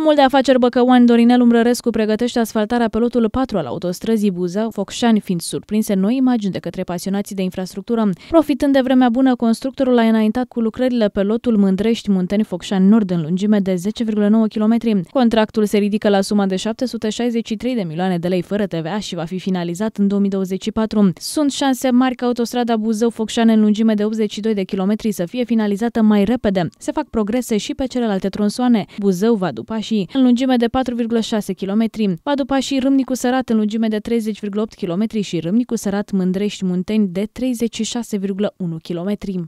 Omul de afaceri băcăuan Dorinel Umbrărescu pregătește asfaltarea pe lotul 4 al autostrăzii Buzău, Focșani fiind surprinse noi imagini de către pasionații de infrastructură. Profitând de vremea bună, constructorul a înaintat cu lucrările pe lotul Mândrești Munteni Focșani Nord în lungime de 10,9 km. Contractul se ridică la suma de 763 de milioane de lei fără TVA și va fi finalizat în 2024. Sunt șanse mari ca autostrada Buzău Focșani în lungime de 82 de km să fie finalizată mai repede. Se fac progrese și pe celelalte tronsoane. Buzău va după Pașii, în lungime de 4,6 km, Bădupașii Râmnicu Sărat în lungime de 30,8 km și Râmnicu Sărat Mândrești Munteni de 36,1 km.